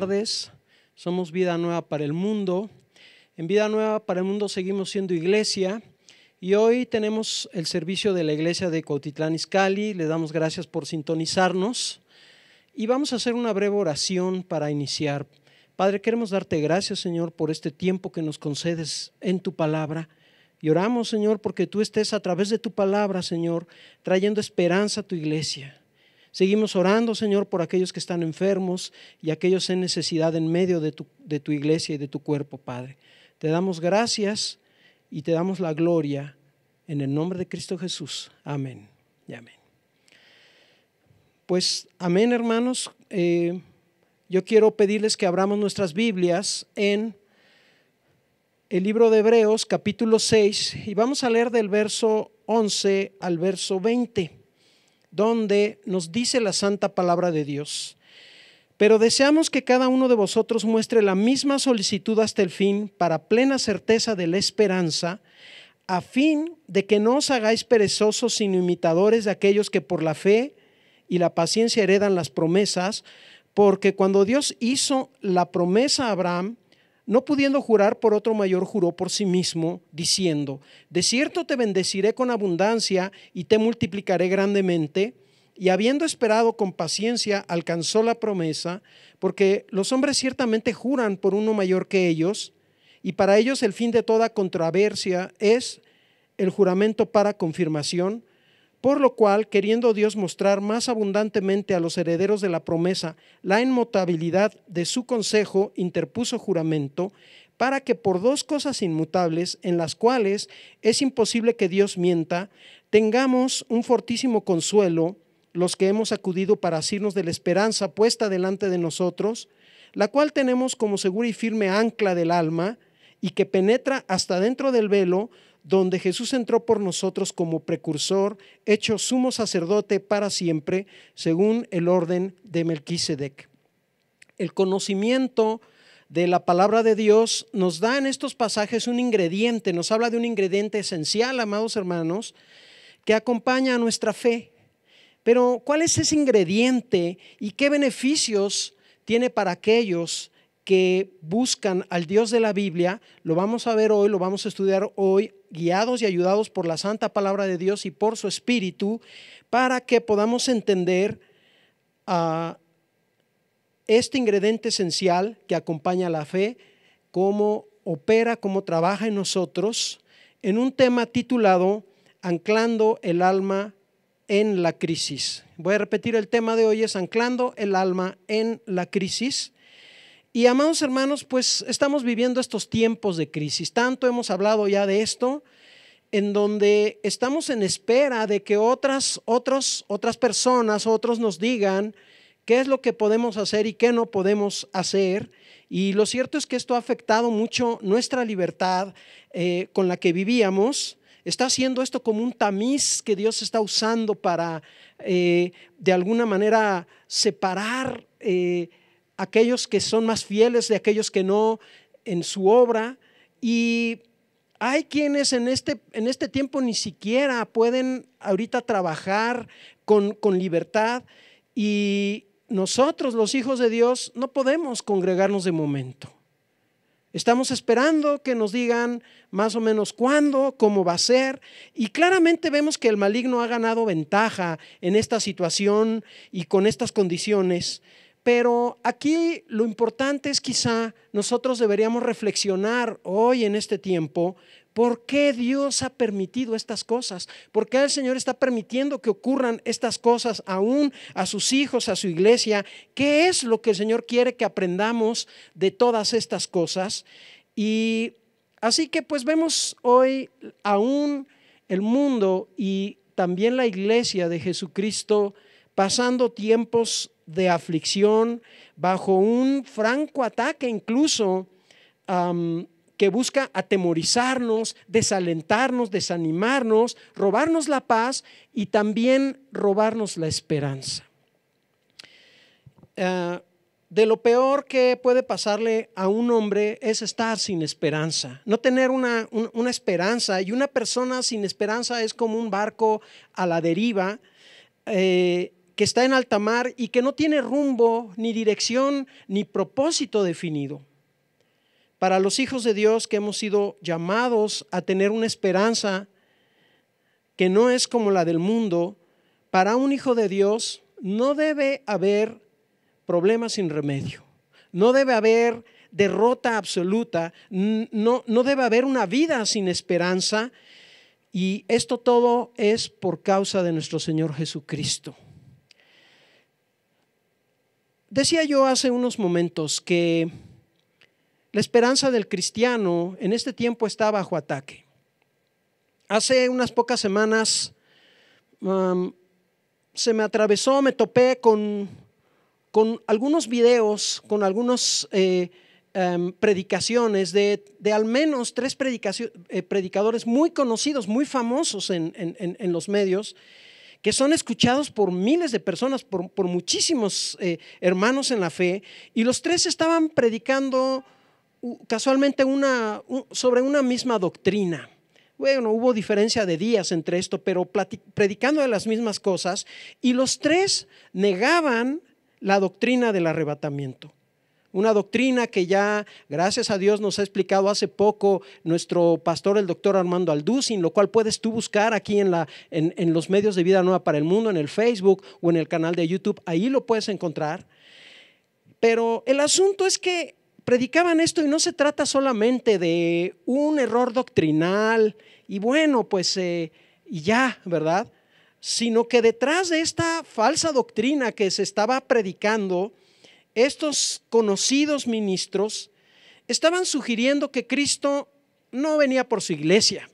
tardes. Somos Vida Nueva para el Mundo. En Vida Nueva para el Mundo seguimos siendo iglesia y hoy tenemos el servicio de la iglesia de Cuautitlán Iscali Le damos gracias por sintonizarnos y vamos a hacer una breve oración para iniciar. Padre, queremos darte gracias, Señor, por este tiempo que nos concedes en tu palabra. Y oramos, Señor, porque tú estés a través de tu palabra, Señor, trayendo esperanza a tu iglesia. Seguimos orando, Señor, por aquellos que están enfermos y aquellos en necesidad en medio de tu, iglesia y de tu cuerpo, Padre. Te damos gracias y te damos la gloria en el nombre de Cristo Jesús. Amén y amén. Pues amén, hermanos. Eh, yo quiero pedirles que abramos nuestras Biblias en el libro de Hebreos capítulo 6 y vamos a leer del verso 11 al verso 20 donde nos dice la santa palabra de Dios. Pero deseamos que cada uno de vosotros muestre la misma solicitud hasta el fin para plena certeza de la esperanza, a fin de que no os hagáis perezosos sino imitadores de aquellos que por la fe y la paciencia heredan las promesas, porque cuando Dios hizo la promesa a Abraham, no pudiendo jurar por otro mayor, juró por sí mismo, diciendo, De cierto te bendeciré con abundancia y te multiplicaré grandemente. Y habiendo esperado con paciencia, alcanzó la promesa, porque los hombres ciertamente juran por uno mayor que ellos, y para ellos el fin de toda controversia es el juramento para confirmación, por lo cual, queriendo Dios mostrar más abundantemente a los herederos de la promesa la inmutabilidad de su consejo, interpuso juramento para que por dos cosas inmutables, en las cuales es imposible que Dios mienta, tengamos un fortísimo consuelo los que hemos acudido para asirnos de la esperanza puesta delante de nosotros, la cual tenemos como segura y firme ancla del alma y que penetra hasta dentro del velo donde Jesús entró por nosotros como precursor, hecho sumo sacerdote para siempre, según el orden de Melquisedec. El conocimiento de la palabra de Dios nos da en estos pasajes un ingrediente, nos habla de un ingrediente esencial, amados hermanos, que acompaña a nuestra fe. Pero, ¿cuál es ese ingrediente y qué beneficios tiene para aquellos que buscan al Dios de la Biblia, lo vamos a ver hoy, lo vamos a estudiar hoy guiados y ayudados por la santa palabra de Dios y por su Espíritu, para que podamos entender ah, este ingrediente esencial que acompaña a la fe, cómo opera, cómo trabaja en nosotros, en un tema titulado Anclando el alma en la crisis. Voy a repetir el tema de hoy es anclando el alma en la crisis. Y amados hermanos, pues estamos viviendo estos tiempos de crisis. Tanto hemos hablado ya de esto, en donde estamos en espera de que otras, otras personas, otros nos digan qué es lo que podemos hacer y qué no podemos hacer. Y lo cierto es que esto ha afectado mucho nuestra libertad eh, con la que vivíamos. Está haciendo esto como un tamiz que Dios está usando para, eh, de alguna manera, separar. Eh, aquellos que son más fieles de aquellos que no en su obra. Y hay quienes en este, en este tiempo ni siquiera pueden ahorita trabajar con, con libertad y nosotros, los hijos de Dios, no podemos congregarnos de momento. Estamos esperando que nos digan más o menos cuándo, cómo va a ser. Y claramente vemos que el maligno ha ganado ventaja en esta situación y con estas condiciones. Pero aquí lo importante es quizá nosotros deberíamos reflexionar hoy en este tiempo ¿Por qué Dios ha permitido estas cosas? ¿Por qué el Señor está permitiendo que ocurran estas cosas aún a sus hijos, a su iglesia? ¿Qué es lo que el Señor quiere que aprendamos de todas estas cosas? Y así que pues vemos hoy aún el mundo y también la iglesia de Jesucristo pasando tiempos de aflicción, bajo un franco ataque incluso que busca atemorizarnos, desalentarnos, desanimarnos, robarnos la paz y también robarnos la esperanza. Eh, de lo peor que puede pasarle a un hombre es estar sin esperanza, no tener una, esperanza. Y una persona sin esperanza es como un barco a la deriva. Eh, que está en alta mar y que no tiene rumbo, ni dirección, ni propósito definido. Para los hijos de Dios que hemos sido llamados a tener una esperanza que no es como la del mundo, para un hijo de Dios no debe haber problemas sin remedio, no debe haber derrota absoluta, no, no debe haber una vida sin esperanza, y esto todo es por causa de nuestro Señor Jesucristo. Decía yo hace unos momentos que la esperanza del cristiano en este tiempo está bajo ataque. Hace unas pocas semanas se me atravesó, me topé con, algunos videos, con algunas eh, em, predicaciones de, al menos tres eh, predicadores muy conocidos, muy famosos en, en los medios que son escuchados por miles de personas, por, muchísimos eh, hermanos en la fe, y los tres estaban predicando casualmente una, sobre una misma doctrina. Bueno, hubo diferencia de días entre esto, pero predicando de las mismas cosas, y los tres negaban la doctrina del arrebatamiento. Una doctrina que ya, gracias a Dios, nos ha explicado hace poco nuestro pastor, el doctor Armando Alducin, lo cual puedes tú buscar aquí en, la, en, los medios de Vida Nueva para el Mundo, en el Facebook o en el canal de YouTube. Ahí lo puedes encontrar. Pero el asunto es que predicaban esto y no se trata solamente de un error doctrinal y bueno, pues eh, ya, ¿verdad? Sino que detrás de esta falsa doctrina que se estaba predicando, estos conocidos ministros estaban sugiriendo que Cristo no venía por su iglesia.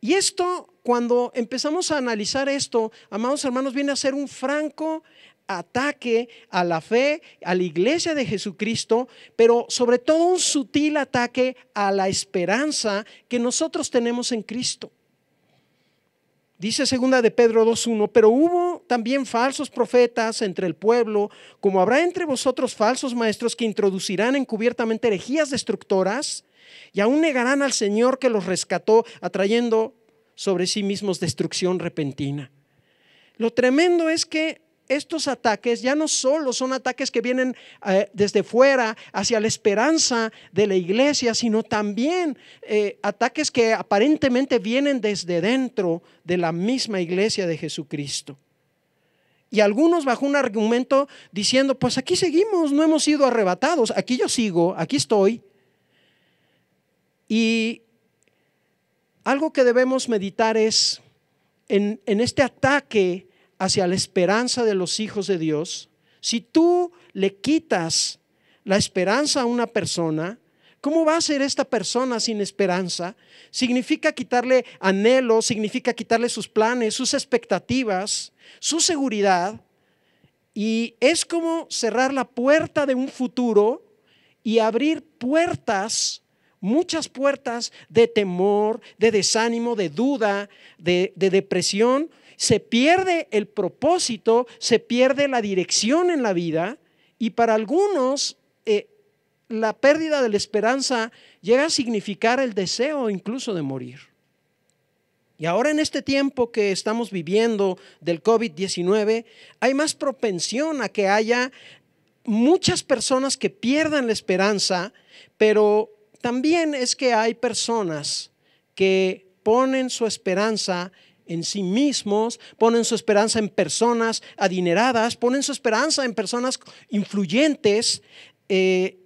Y esto, cuando empezamos a analizar esto, amados hermanos, viene a ser un franco ataque a la fe, a la iglesia de Jesucristo, pero sobre todo un sutil ataque a la esperanza que nosotros tenemos en Cristo. Dice segunda de Pedro 2.1, pero hubo también falsos profetas entre el pueblo, como habrá entre vosotros falsos maestros que introducirán encubiertamente herejías destructoras y aún negarán al Señor que los rescató, atrayendo sobre sí mismos destrucción repentina. Lo tremendo es que estos ataques ya no solo son ataques que vienen eh, desde fuera hacia la esperanza de la iglesia, sino también eh, ataques que aparentemente vienen desde dentro de la misma iglesia de Jesucristo. Y algunos bajo un argumento diciendo, pues aquí seguimos, no hemos sido arrebatados, aquí yo sigo, aquí estoy. Y algo que debemos meditar es en, en este ataque hacia la esperanza de los hijos de Dios, si tú le quitas la esperanza a una persona, ¿Cómo va a ser esta persona sin esperanza? Significa quitarle anhelo, significa quitarle sus planes, sus expectativas, su seguridad. Y es como cerrar la puerta de un futuro y abrir puertas, muchas puertas de temor, de desánimo, de duda, de, de depresión se pierde el propósito, se pierde la dirección en la vida y para algunos eh, la pérdida de la esperanza llega a significar el deseo incluso de morir. Y ahora en este tiempo que estamos viviendo del COVID-19, hay más propensión a que haya muchas personas que pierdan la esperanza, pero también es que hay personas que ponen su esperanza en sí mismos, ponen su esperanza en personas adineradas, ponen su esperanza en personas influyentes, eh,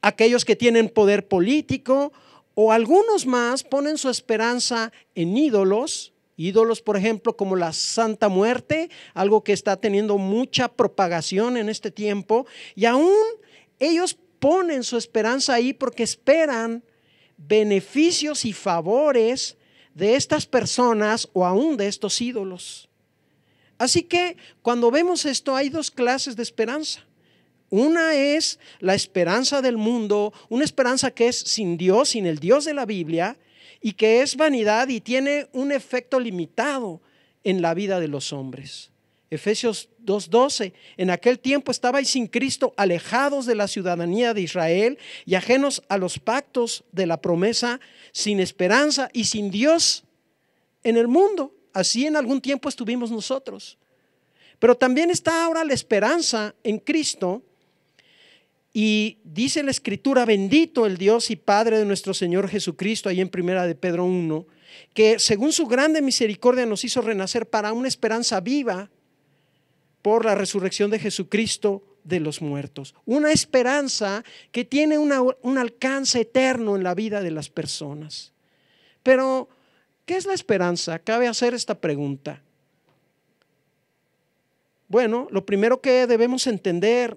aquellos que tienen poder político, o algunos más ponen su esperanza en ídolos, ídolos, por ejemplo, como la Santa Muerte, algo que está teniendo mucha propagación en este tiempo, y aún ellos ponen su esperanza ahí porque esperan beneficios y favores de estas personas o aún de estos ídolos. Así que cuando vemos esto hay dos clases de esperanza. Una es la esperanza del mundo, una esperanza que es sin Dios, sin el Dios de la Biblia, y que es vanidad y tiene un efecto limitado en la vida de los hombres. Efesios 2.12, en aquel tiempo estabais sin Cristo alejados de la ciudadanía de Israel y ajenos a los pactos de la promesa, sin esperanza y sin Dios en el mundo. Así en algún tiempo estuvimos nosotros. Pero también está ahora la esperanza en Cristo. Y dice la escritura, bendito el Dios y Padre de nuestro Señor Jesucristo, ahí en primera de Pedro 1, que según su grande misericordia nos hizo renacer para una esperanza viva por la resurrección de Jesucristo de los muertos. Una esperanza que tiene un alcance eterno en la vida de las personas. Pero, ¿qué es la esperanza? Cabe hacer esta pregunta. Bueno, lo primero que debemos entender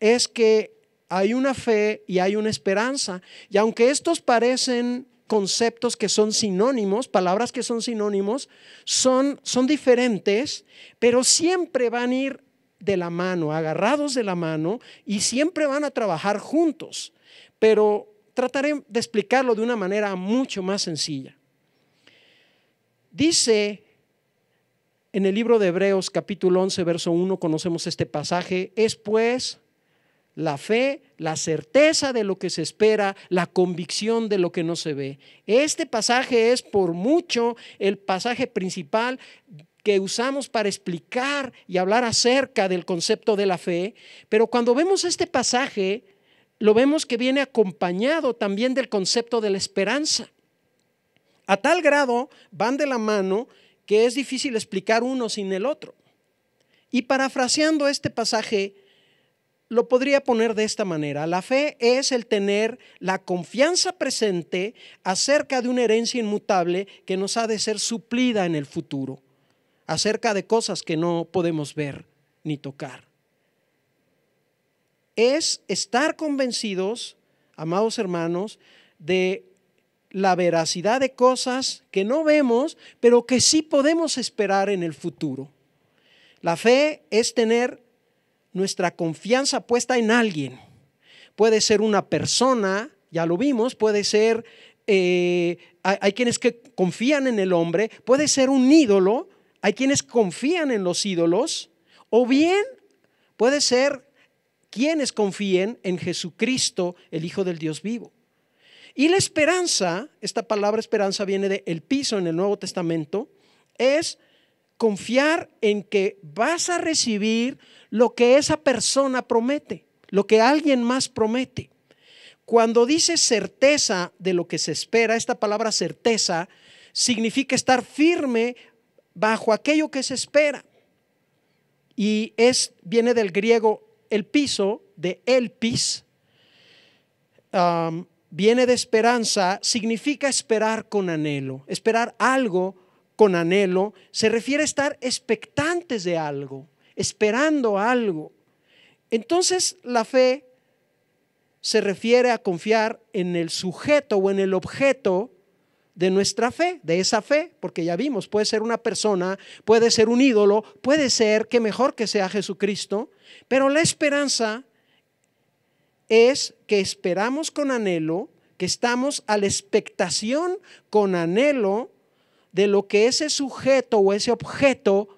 es que hay una fe y hay una esperanza. Y aunque estos parecen conceptos que son sinónimos, palabras que son sinónimos, son, son diferentes, pero siempre van a ir de la mano, agarrados de la mano y siempre van a trabajar juntos. Pero trataré de explicarlo de una manera mucho más sencilla. Dice en el libro de Hebreos capítulo 11, verso 1, conocemos este pasaje, es pues la fe, la certeza de lo que se espera, la convicción de lo que no se ve. Este pasaje es por mucho el pasaje principal que usamos para explicar y hablar acerca del concepto de la fe, pero cuando vemos este pasaje, lo vemos que viene acompañado también del concepto de la esperanza. A tal grado van de la mano que es difícil explicar uno sin el otro. Y parafraseando este pasaje, lo podría poner de esta manera. La fe es el tener la confianza presente acerca de una herencia inmutable que nos ha de ser suplida en el futuro, acerca de cosas que no podemos ver ni tocar. Es estar convencidos, amados hermanos, de la veracidad de cosas que no vemos, pero que sí podemos esperar en el futuro. La fe es tener nuestra confianza puesta en alguien. Puede ser una persona, ya lo vimos, puede ser, eh, hay, quienes que confían en el hombre, puede ser un ídolo, hay quienes confían en los ídolos, o bien puede ser quienes confíen en Jesucristo, el Hijo del Dios vivo. Y la esperanza, esta palabra esperanza viene de el piso en el Nuevo Testamento, es confiar en que vas a recibir lo que esa persona promete, lo que alguien más promete. Cuando dice certeza de lo que se espera, esta palabra certeza significa estar firme bajo aquello que se espera. Y es, viene del griego el piso, de elpis, um, viene de esperanza, significa esperar con anhelo, esperar algo con anhelo, se refiere a estar expectantes de algo, esperando algo. Entonces la fe se refiere a confiar en el sujeto o en el objeto de nuestra fe, de esa fe, porque ya vimos, puede ser una persona, puede ser un ídolo, puede ser que mejor que sea Jesucristo, pero la esperanza es que esperamos con anhelo, que estamos a la expectación con anhelo de lo que ese sujeto o ese objeto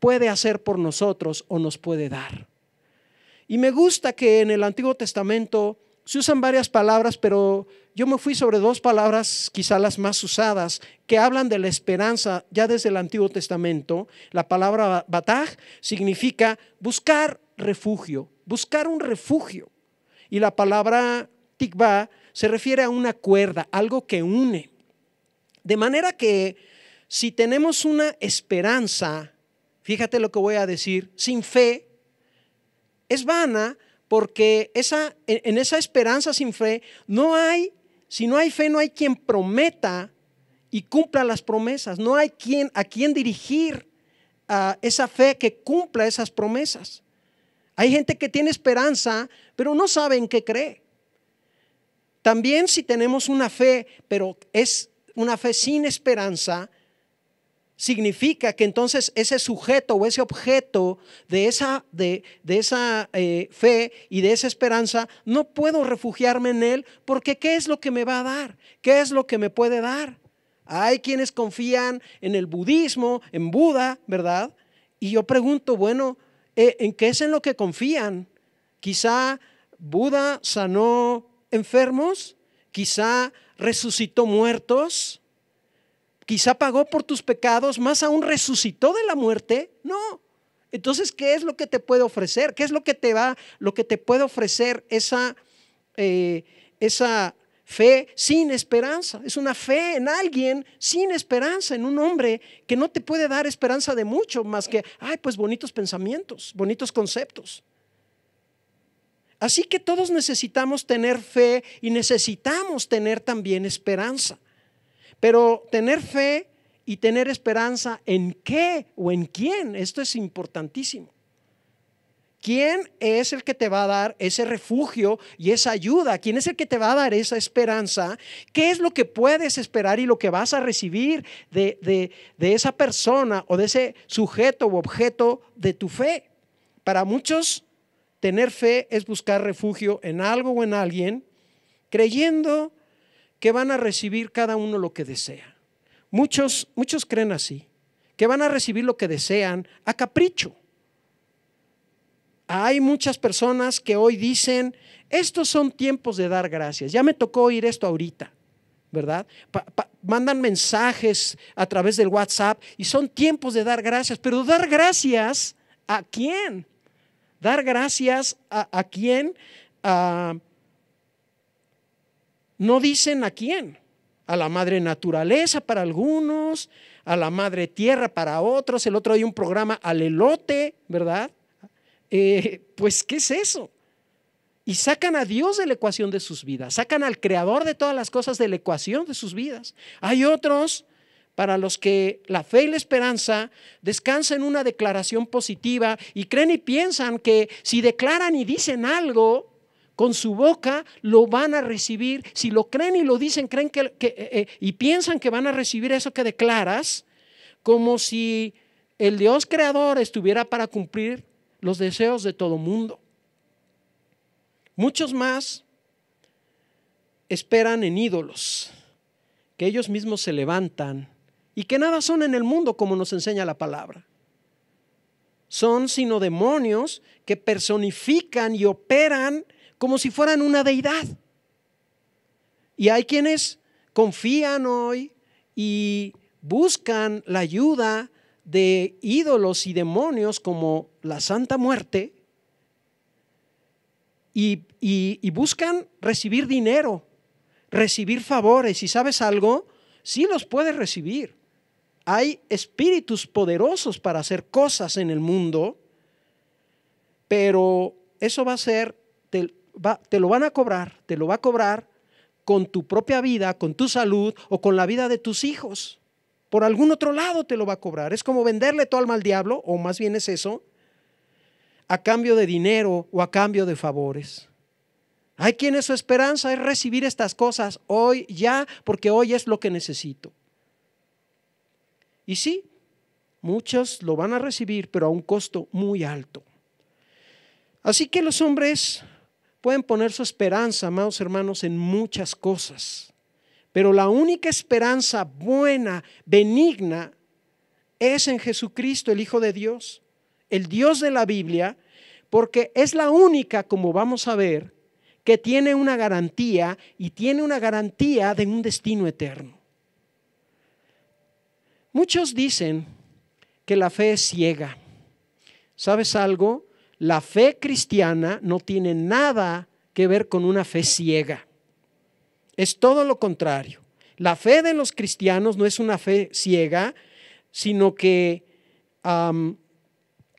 puede hacer por nosotros o nos puede dar. Y me gusta que en el Antiguo Testamento se usan varias palabras, pero yo me fui sobre dos palabras, quizá las más usadas, que hablan de la esperanza ya desde el Antiguo Testamento. La palabra bataj significa buscar refugio, buscar un refugio. Y la palabra tikva se refiere a una cuerda, algo que une. De manera que si tenemos una esperanza, fíjate lo que voy a decir, sin fe, es vana porque esa, en esa esperanza sin fe no hay, si no hay fe, no hay quien prometa y cumpla las promesas, no hay quien, a quien dirigir a esa fe que cumpla esas promesas. Hay gente que tiene esperanza, pero no sabe en qué cree. También si tenemos una fe, pero es una fe sin esperanza, significa que entonces ese sujeto o ese objeto de esa, de, esa eh, fe y de esa esperanza, no puedo refugiarme en él porque ¿qué es lo que me va a dar? ¿Qué es lo que me puede dar? Hay quienes confían en el budismo, en Buda, ¿verdad? Y yo pregunto, bueno, eh, ¿en qué es en lo que confían? Quizá Buda sanó enfermos, quizá resucitó muertos, quizá pagó por tus pecados, más aún resucitó de la muerte. No. Entonces, ¿qué es lo que te puede ofrecer? ¿Qué es lo que te va, lo que te puede ofrecer esa, eh, esa fe sin esperanza? Es una fe en alguien sin esperanza, en un hombre que no te puede dar esperanza de mucho más que, ay, pues bonitos pensamientos, bonitos conceptos. Así que todos necesitamos tener fe y necesitamos tener también esperanza. Pero tener fe y tener esperanza en qué o en quién, esto es importantísimo. ¿Quién es el que te va a dar ese refugio y esa ayuda? ¿Quién es el que te va a dar esa esperanza? ¿Qué es lo que puedes esperar y lo que vas a recibir de, esa persona o de ese sujeto u objeto de tu fe? Para muchos, Tener fe es buscar refugio en algo o en alguien, creyendo que van a recibir cada uno lo que desea. Muchos, muchos creen así, que van a recibir lo que desean a capricho. Hay muchas personas que hoy dicen, estos son tiempos de dar gracias. Ya me tocó oír esto ahorita, ¿verdad? mandan mensajes a través del WhatsApp y son tiempos de dar gracias, pero dar gracias a quién? Dar gracias a, quien no dicen a quién. A la madre naturaleza para algunos, a la madre tierra para otros. El otro hay un programa al elote, ¿verdad? Eh, pues, ¿qué es eso? Y sacan a Dios de la ecuación de sus vidas, sacan al creador de todas las cosas de la ecuación de sus vidas. Hay otros para los que la fe y la esperanza descansan en una declaración positiva y creen y piensan que si declaran y dicen algo con su boca, lo van a recibir. Si lo creen y lo dicen, creen que, eh, eh, y piensan que van a recibir eso que declaras, como si el Dios creador estuviera para cumplir los deseos de todo mundo. Muchos más esperan en ídolos que ellos mismos se levantan y que nada son en el mundo como nos enseña la palabra. Son sino demonios que personifican y operan como si fueran una deidad. Y hay quienes confían hoy y buscan la ayuda de ídolos y demonios como la Santa Muerte y, buscan recibir dinero, recibir favores. Y sabes algo, sí los puedes recibir, hay espíritus poderosos para hacer cosas en el mundo, pero eso va a ser, te, lo van a cobrar, te lo va a cobrar con tu propia vida, con tu salud o con la vida de tus hijos. Por algún otro lado te lo va a cobrar. Es como venderle todo alma al diablo, o más bien es eso, a cambio de dinero o a cambio de favores. Hay quienes su esperanza es recibir estas cosas hoy ya, porque hoy es lo que necesito. Y sí, muchos lo van a recibir, pero a un costo muy alto. Así que los hombres pueden poner su esperanza, amados hermanos, en muchas cosas. Pero la única esperanza buena, benigna, es en Jesucristo, el Hijo de Dios, el Dios de la Biblia, porque es la única, como vamos a ver, que tiene una garantía y tiene una garantía de un destino eterno. Muchos dicen que la fe es ciega. ¿Sabes algo? La fe cristiana no tiene nada que ver con una fe ciega. Es todo lo contrario. La fe de los cristianos no es una fe ciega, sino que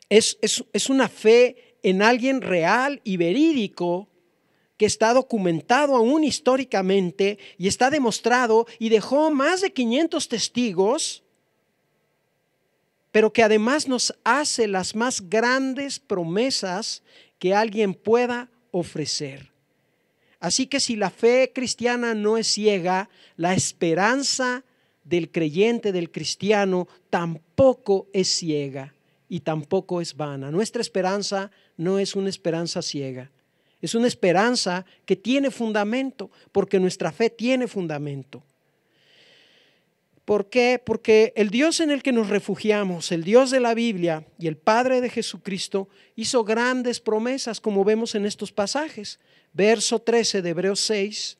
es, es una fe en alguien real y verídico que está documentado aún históricamente y está demostrado y dejó más de 500 testigos pero que además nos hace las más grandes promesas que alguien pueda ofrecer. Así que si la fe cristiana no es ciega, la esperanza del creyente, del cristiano, tampoco es ciega y tampoco es vana. Nuestra esperanza no es una esperanza ciega. Es una esperanza que tiene fundamento, porque nuestra fe tiene fundamento. ¿Por qué? Porque el Dios en el que nos refugiamos, el Dios de la Biblia y el Padre de Jesucristo, hizo grandes promesas, como vemos en estos pasajes. Verso 13 de Hebreos 6.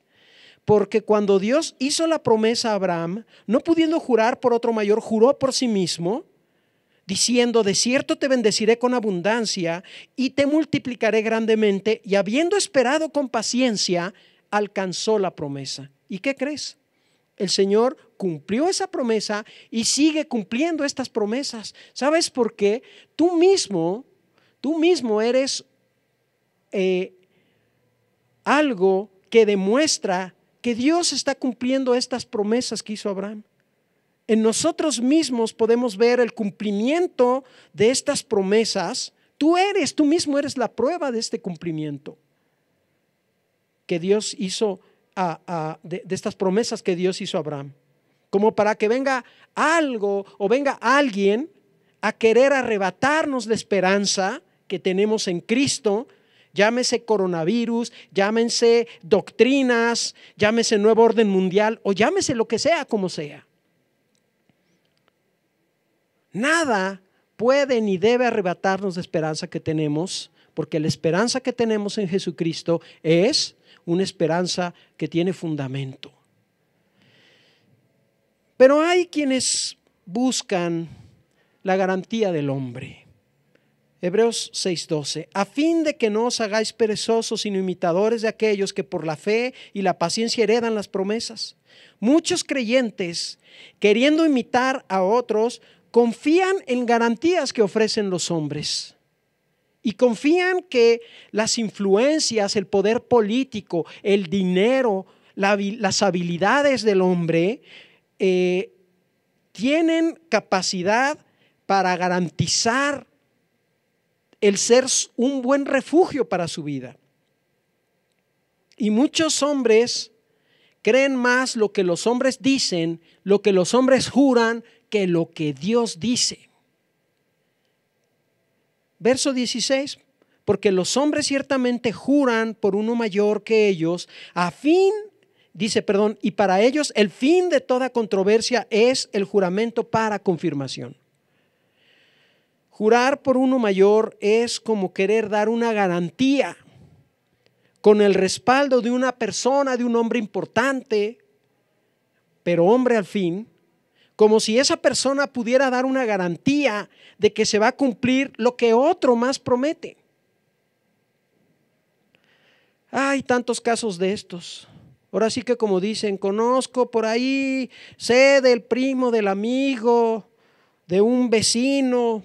Porque cuando Dios hizo la promesa a Abraham, no pudiendo jurar por otro mayor, juró por sí mismo, diciendo, de cierto te bendeciré con abundancia y te multiplicaré grandemente, y habiendo esperado con paciencia, alcanzó la promesa. ¿Y qué crees? el Señor cumplió esa promesa y sigue cumpliendo estas promesas. ¿Sabes por qué? Tú mismo, tú mismo eres eh, algo que demuestra que Dios está cumpliendo estas promesas que hizo Abraham. En nosotros mismos podemos ver el cumplimiento de estas promesas. Tú eres, tú mismo eres la prueba de este cumplimiento que Dios hizo de, estas promesas que Dios hizo a Abraham, como para que venga algo o venga alguien a querer arrebatarnos la esperanza que tenemos en Cristo, llámese coronavirus, llámense doctrinas, llámese nuevo orden mundial o llámese lo que sea como sea. Nada puede ni debe arrebatarnos la esperanza que tenemos, porque la esperanza que tenemos en Jesucristo es una esperanza que tiene fundamento. Pero hay quienes buscan la garantía del hombre. Hebreos 6:12, a fin de que no os hagáis perezosos, sino imitadores de aquellos que por la fe y la paciencia heredan las promesas. Muchos creyentes, queriendo imitar a otros, confían en garantías que ofrecen los hombres y confían que las influencias, el poder político, el dinero, las habilidades del hombre eh, tienen capacidad para garantizar el ser un buen refugio para su vida. Y muchos hombres creen más lo que los hombres dicen, lo que los hombres juran, que lo que Dios dice. Verso 16, porque los hombres ciertamente juran por uno mayor que ellos, a fin, dice, perdón, y para ellos el fin de toda controversia es el juramento para confirmación. Jurar por uno mayor es como querer dar una garantía con el respaldo de una persona, de un hombre importante, pero hombre al fin, como si esa persona pudiera dar una garantía de que se va a cumplir lo que otro más promete. Hay tantos casos de estos. Ahora sí que como dicen, conozco por ahí, sé del primo, del amigo, de un vecino,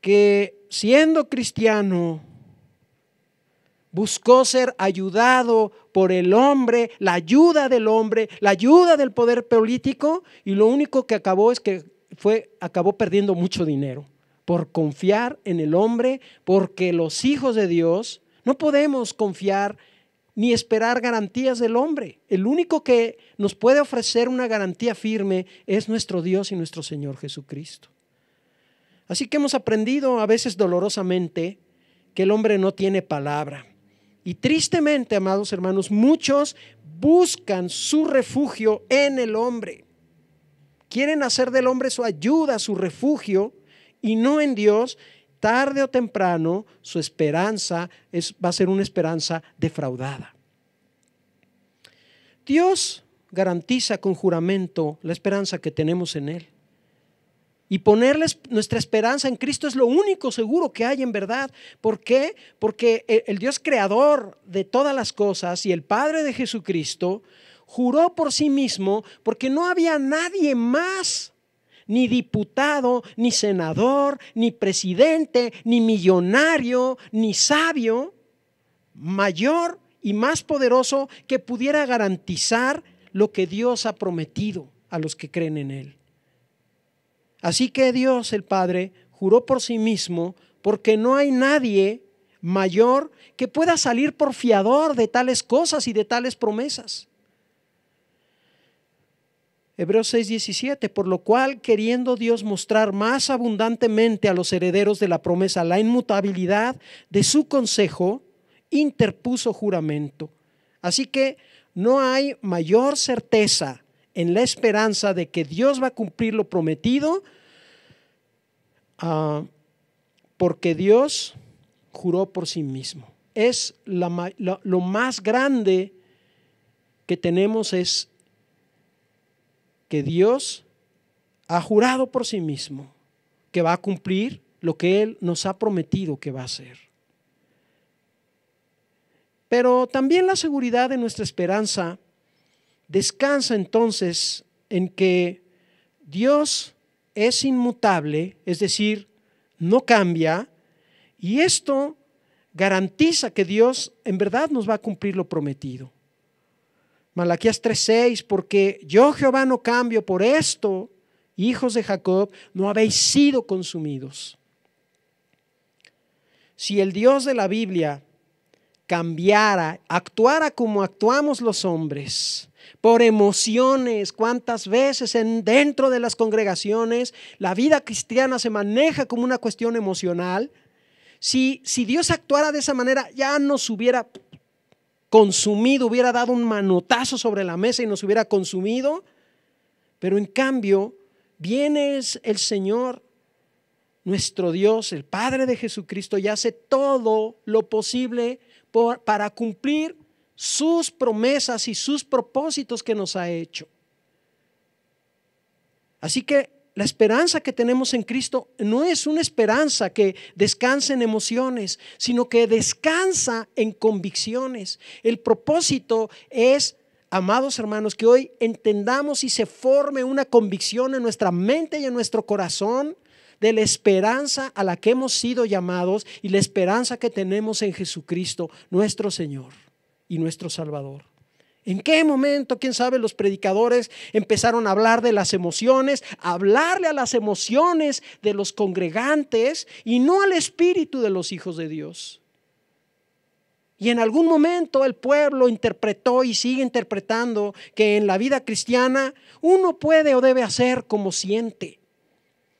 que siendo cristiano, Buscó ser ayudado por el hombre, la ayuda del hombre, la ayuda del poder político y lo único que acabó es que fue acabó perdiendo mucho dinero por confiar en el hombre, porque los hijos de Dios no podemos confiar ni esperar garantías del hombre. El único que nos puede ofrecer una garantía firme es nuestro Dios y nuestro Señor Jesucristo. Así que hemos aprendido a veces dolorosamente que el hombre no tiene palabra y tristemente, amados hermanos, muchos buscan su refugio en el hombre. Quieren hacer del hombre su ayuda, su refugio, y no en Dios. Tarde o temprano, su esperanza va a ser una esperanza defraudada. Dios garantiza con juramento la esperanza que tenemos en Él y ponerles nuestra esperanza en Cristo es lo único seguro que hay en verdad. ¿Por qué? Porque el Dios creador de todas las cosas y el Padre de Jesucristo juró por sí mismo porque no había nadie más, ni diputado, ni senador, ni presidente, ni millonario, ni sabio, mayor y más poderoso que pudiera garantizar lo que Dios ha prometido a los que creen en Él. Así que Dios el Padre juró por sí mismo, porque no hay nadie mayor que pueda salir por fiador de tales cosas y de tales promesas. Hebreos 6:17, por lo cual, queriendo Dios mostrar más abundantemente a los herederos de la promesa la inmutabilidad de su consejo, interpuso juramento. Así que no hay mayor certeza en la esperanza de que Dios va a cumplir lo prometido, ah, porque Dios juró por sí mismo. Es lo más grande que tenemos es que Dios ha jurado por sí mismo que va a cumplir lo que Él nos ha prometido que va a hacer. Pero también la seguridad de nuestra esperanza Descansa entonces en que Dios es inmutable, es decir, no cambia, y esto garantiza que Dios en verdad nos va a cumplir lo prometido. Malaquías 3:6, porque yo Jehová no cambio, por esto, hijos de Jacob, no habéis sido consumidos. Si el Dios de la Biblia cambiara, actuara como actuamos los hombres, por emociones, cuántas veces en, dentro de las congregaciones la vida cristiana se maneja como una cuestión emocional. Si, si Dios actuara de esa manera, ya nos hubiera consumido, hubiera dado un manotazo sobre la mesa y nos hubiera consumido. Pero en cambio, viene el Señor nuestro Dios, el Padre de Jesucristo, y hace todo lo posible para cumplir sus promesas y sus propósitos que nos ha hecho. Así que la esperanza que tenemos en Cristo no es una esperanza que descansa en emociones, sino que descansa en convicciones. El propósito es, amados hermanos, que hoy entendamos y se forme una convicción en nuestra mente y en nuestro corazón de la esperanza a la que hemos sido llamados y la esperanza que tenemos en Jesucristo, nuestro Señor y nuestro Salvador. ¿En qué momento, quién sabe, los predicadores empezaron a hablar de las emociones, a hablarle a las emociones de los congregantes y no al espíritu de los hijos de Dios? Y en algún momento el pueblo interpretó y sigue interpretando que en la vida cristiana uno puede o debe hacer como siente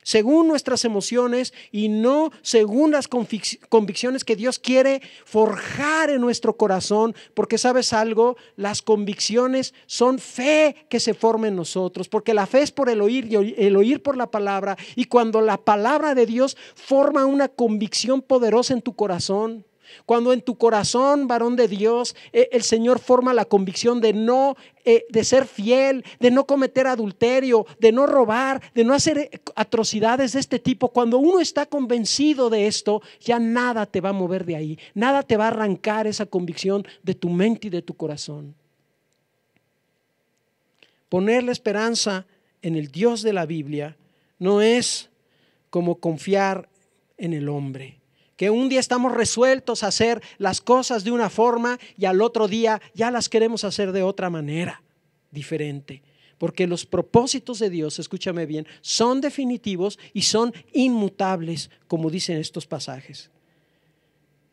según nuestras emociones y no según las convicciones que Dios quiere forjar en nuestro corazón, porque sabes algo, las convicciones son fe que se forma en nosotros, porque la fe es por el oír y el oír por la palabra, y cuando la palabra de Dios forma una convicción poderosa en tu corazón, cuando en tu corazón, varón de Dios, eh, el Señor forma la convicción de no, eh, de ser fiel, de no cometer adulterio, de no robar, de no hacer eh, atrocidades de este tipo, cuando uno está convencido de esto, ya nada te va a mover de ahí, nada te va a arrancar esa convicción de tu mente y de tu corazón. Poner la esperanza en el Dios de la Biblia no es como confiar en el hombre que un día estamos resueltos a hacer las cosas de una forma y al otro día ya las queremos hacer de otra manera, diferente. Porque los propósitos de Dios, escúchame bien, son definitivos y son inmutables, como dicen estos pasajes.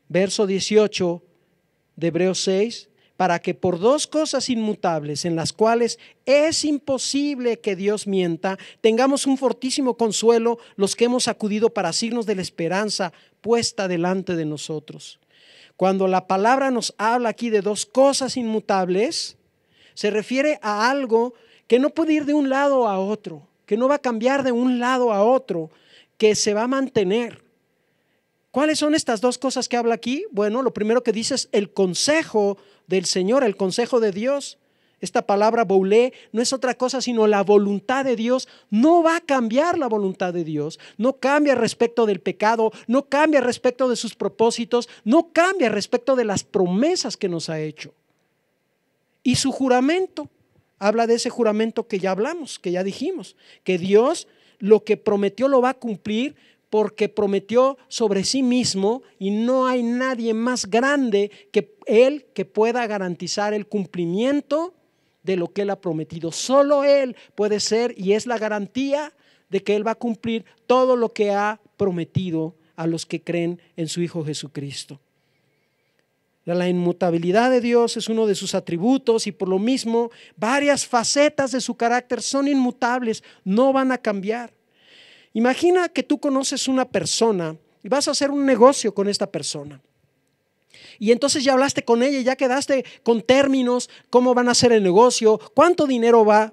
Verso 18 de Hebreos 6, para que por dos cosas inmutables en las cuales es imposible que Dios mienta, tengamos un fortísimo consuelo los que hemos acudido para signos de la esperanza puesta delante de nosotros. Cuando la palabra nos habla aquí de dos cosas inmutables, se refiere a algo que no puede ir de un lado a otro, que no va a cambiar de un lado a otro, que se va a mantener. ¿Cuáles son estas dos cosas que habla aquí? Bueno, lo primero que dice es el consejo del Señor, el consejo de Dios. Esta palabra boulé no es otra cosa sino la voluntad de Dios. No va a cambiar la voluntad de Dios. No cambia respecto del pecado, no cambia respecto de sus propósitos, no cambia respecto de las promesas que nos ha hecho. Y su juramento habla de ese juramento que ya hablamos, que ya dijimos, que Dios lo que prometió lo va a cumplir porque prometió sobre sí mismo y no hay nadie más grande que Él que pueda garantizar el cumplimiento de lo que Él ha prometido. Solo Él puede ser y es la garantía de que Él va a cumplir todo lo que ha prometido a los que creen en su Hijo Jesucristo. La inmutabilidad de Dios es uno de sus atributos y por lo mismo varias facetas de su carácter son inmutables, no van a cambiar. Imagina que tú conoces una persona y vas a hacer un negocio con esta persona. Y entonces ya hablaste con ella, ya quedaste con términos, cómo van a ser el negocio, cuánto dinero vas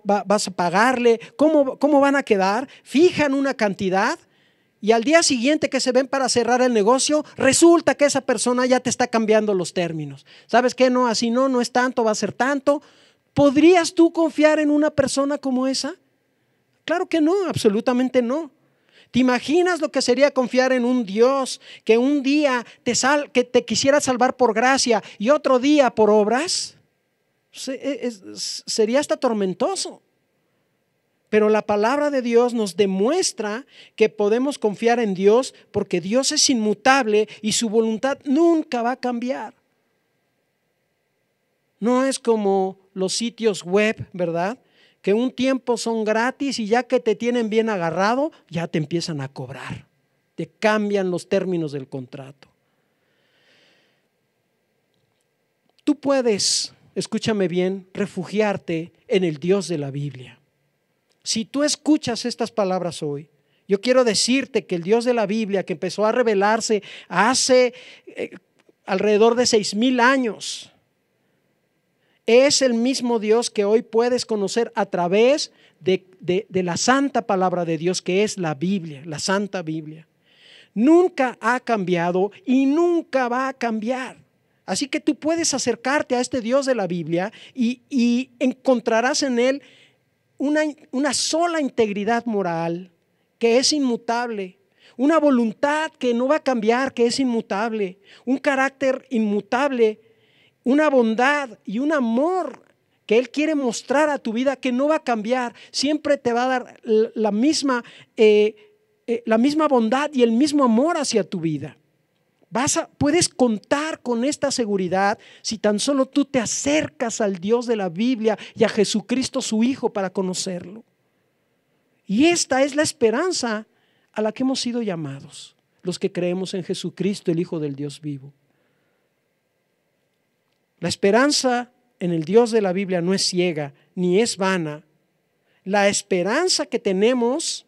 a pagarle, cómo, cómo van a quedar, fijan una cantidad y al día siguiente que se ven para cerrar el negocio, resulta que esa persona ya te está cambiando los términos. ¿Sabes qué? No, así no, no es tanto, va a ser tanto. ¿Podrías tú confiar en una persona como esa? Claro que no, absolutamente no. ¿Te imaginas lo que sería confiar en un Dios que un día te, sal, que te quisiera salvar por gracia y otro día por obras? E, sería hasta tormentoso. Pero la palabra de Dios nos demuestra que podemos confiar en Dios porque Dios es inmutable y su voluntad nunca va a cambiar. No es como los sitios web, ¿verdad? que un tiempo son gratis y ya que te tienen bien agarrado, ya te empiezan a cobrar. Te cambian los términos del contrato. Tú puedes, escúchame bien, refugiarte en el Dios de la Biblia. Si tú escuchas estas palabras hoy, yo quiero decirte que el Dios de la Biblia, que empezó a revelarse hace eh, alrededor de seis mil años, es el mismo Dios que hoy puedes conocer a través de, la santa palabra de Dios que es la Biblia, la santa Biblia. Nunca ha cambiado y nunca va a cambiar. Así que tú puedes acercarte a este Dios de la Biblia y, encontrarás en Él una, una sola integridad moral que es inmutable, una voluntad que no va a cambiar, que es inmutable, un carácter inmutable una bondad y un amor que Él quiere mostrar a tu vida que no va a cambiar, siempre te va a dar la misma, eh, eh, la misma bondad y el mismo amor hacia tu vida. Vas a, puedes contar con esta seguridad si tan solo tú te acercas al Dios de la Biblia y a Jesucristo su Hijo para conocerlo. Y esta es la esperanza a la que hemos sido llamados, los que creemos en Jesucristo, el Hijo del Dios vivo. La esperanza en el Dios de la Biblia no es ciega ni es vana. La esperanza que tenemos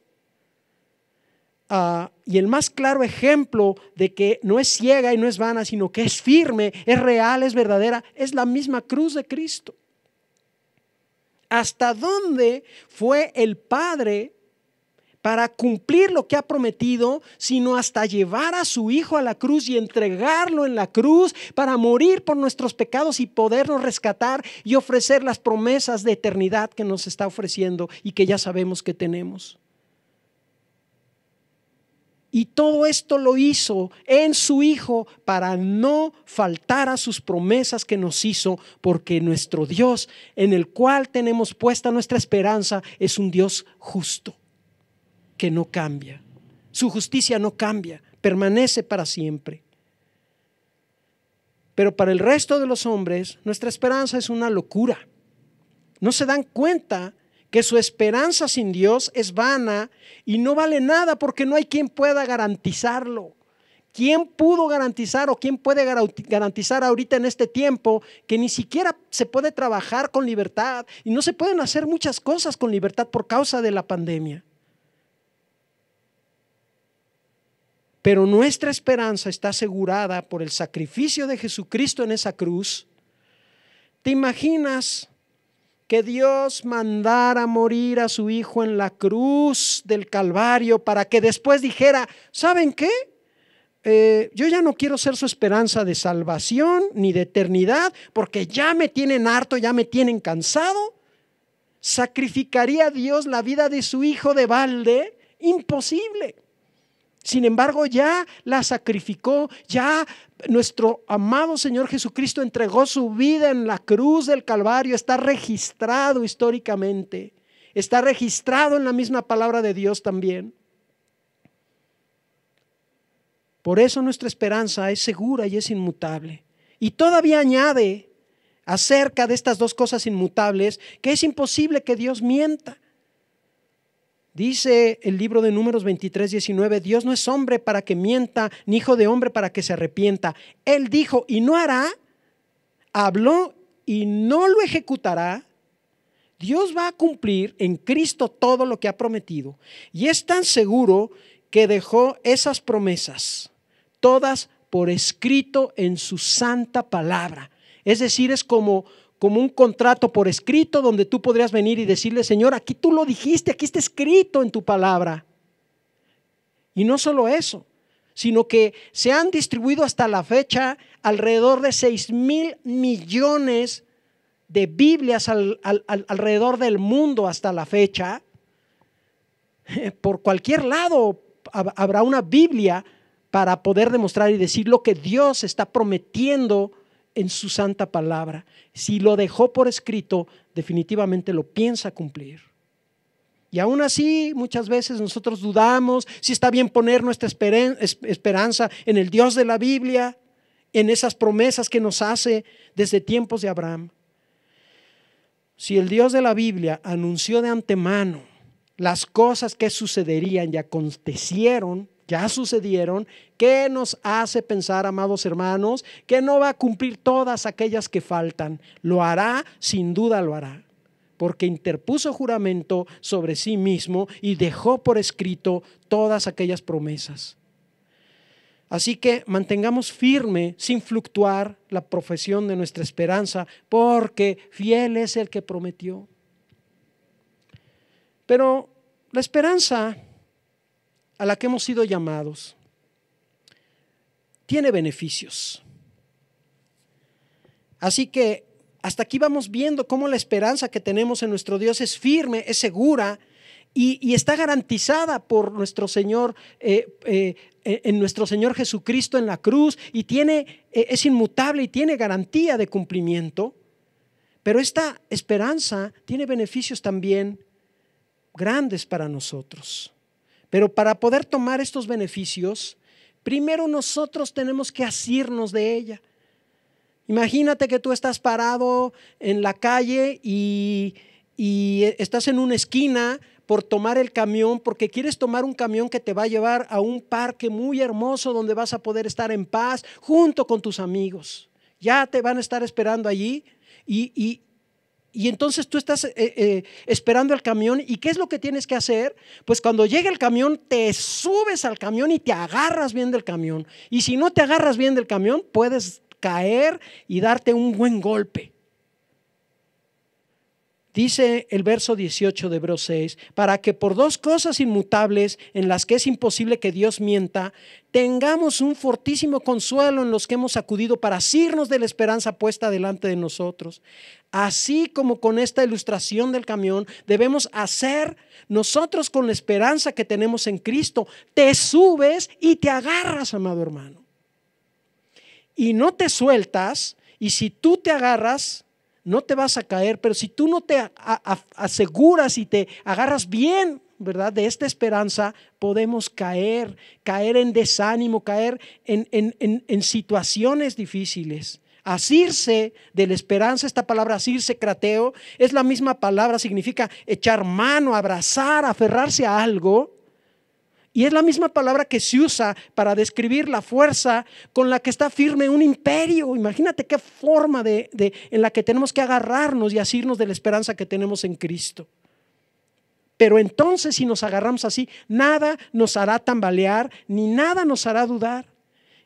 ah, y el más claro ejemplo de que no es ciega y no es vana, sino que es firme, es real, es verdadera, es la misma cruz de Cristo. ¿Hasta dónde fue el Padre para cumplir lo que ha prometido, sino hasta llevar a su Hijo a la cruz y entregarlo en la cruz para morir por nuestros pecados y podernos rescatar y ofrecer las promesas de eternidad que nos está ofreciendo y que ya sabemos que tenemos. Y todo esto lo hizo en su Hijo para no faltar a sus promesas que nos hizo, porque nuestro Dios, en el cual tenemos puesta nuestra esperanza, es un Dios justo que no cambia. Su justicia no cambia, permanece para siempre. Pero para el resto de los hombres, nuestra esperanza es una locura. No se dan cuenta que su esperanza sin Dios es vana y no vale nada porque no hay quien pueda garantizarlo. ¿Quién pudo garantizar o quién puede garantizar ahorita en este tiempo que ni siquiera se puede trabajar con libertad y no se pueden hacer muchas cosas con libertad por causa de la pandemia? Pero nuestra esperanza está asegurada por el sacrificio de Jesucristo en esa cruz. ¿Te imaginas que Dios mandara morir a su Hijo en la cruz del Calvario para que después dijera, ¿saben qué? Eh, yo ya no quiero ser su esperanza de salvación ni de eternidad, porque ya me tienen harto, ya me tienen cansado. ¿Sacrificaría Dios la vida de su Hijo de balde? Imposible. Sin embargo, ya la sacrificó, ya nuestro amado Señor Jesucristo entregó su vida en la cruz del Calvario, está registrado históricamente, está registrado en la misma palabra de Dios también. Por eso nuestra esperanza es segura y es inmutable. Y todavía añade acerca de estas dos cosas inmutables que es imposible que Dios mienta. Dice el libro de números 23, 19, Dios no es hombre para que mienta, ni hijo de hombre para que se arrepienta. Él dijo y no hará, habló y no lo ejecutará. Dios va a cumplir en Cristo todo lo que ha prometido. Y es tan seguro que dejó esas promesas, todas por escrito en su santa palabra. Es decir, es como, como un contrato por escrito donde tú podrías venir y decirle, Señor, aquí tú lo dijiste, aquí está escrito en tu palabra. Y no solo eso, sino que se han distribuido hasta la fecha alrededor de 6 mil millones de Biblias alrededor del mundo hasta la fecha. Por cualquier lado habrá una Biblia para poder demostrar y decir lo que Dios está prometiendo en su santa palabra. Si lo dejó por escrito, definitivamente lo piensa cumplir. Y aún así, muchas veces nosotros dudamos si está bien poner nuestra esperanza en el Dios de la Biblia, en esas promesas que nos hace desde tiempos de Abraham. Si el Dios de la Biblia anunció de antemano las cosas que sucederían y acontecieron, ya sucedieron, ¿Qué nos hace pensar, amados hermanos, que no va a cumplir todas aquellas que faltan. Lo hará, sin duda lo hará, porque interpuso juramento sobre sí mismo y dejó por escrito todas aquellas promesas. Así que mantengamos firme, sin fluctuar, la profesión de nuestra esperanza, porque fiel es el que prometió. Pero la esperanza a la que hemos sido llamados tiene beneficios. Así que hasta aquí vamos viendo cómo la esperanza que tenemos en nuestro Dios es firme, es segura y, está garantizada por nuestro Señor, eh, eh, en nuestro Señor Jesucristo en la cruz y tiene, eh, es inmutable y tiene garantía de cumplimiento. Pero esta esperanza tiene beneficios también grandes para nosotros. Pero para poder tomar estos beneficios, primero nosotros tenemos que asirnos de ella. Imagínate que tú estás parado en la calle y, y estás en una esquina por tomar el camión, porque quieres tomar un camión que te va a llevar a un parque muy hermoso donde vas a poder estar en paz junto con tus amigos. Ya te van a estar esperando allí y, y entonces tú estás eh, eh, esperando el camión y ¿qué es lo que tienes que hacer? Pues cuando llegue el camión, te subes al camión y te agarras bien del camión. Y si no te agarras bien del camión, puedes caer y darte un buen golpe. Dice el verso 18 de Hebreos 6, para que por dos cosas inmutables en las que es imposible que Dios mienta, tengamos un fortísimo consuelo en los que hemos acudido para asirnos de la esperanza puesta delante de nosotros. Así como con esta ilustración del camión, debemos hacer nosotros con la esperanza que tenemos en Cristo. Te subes y te agarras, amado hermano. Y no te sueltas, y si tú te agarras, no te vas a caer, pero si tú no te aseguras y te agarras bien, ¿verdad? De esta esperanza podemos caer, caer en desánimo, caer en, en, en, en situaciones difíciles. Asirse de la esperanza, esta palabra asirse, crateo, es la misma palabra, significa echar mano, abrazar, aferrarse a algo y es la misma palabra que se usa para describir la fuerza con la que está firme un imperio. Imagínate qué forma de, en la que tenemos que agarrarnos y asirnos de la esperanza que tenemos en Cristo. Pero entonces si nos agarramos así, nada nos hará tambalear, ni nada nos hará dudar.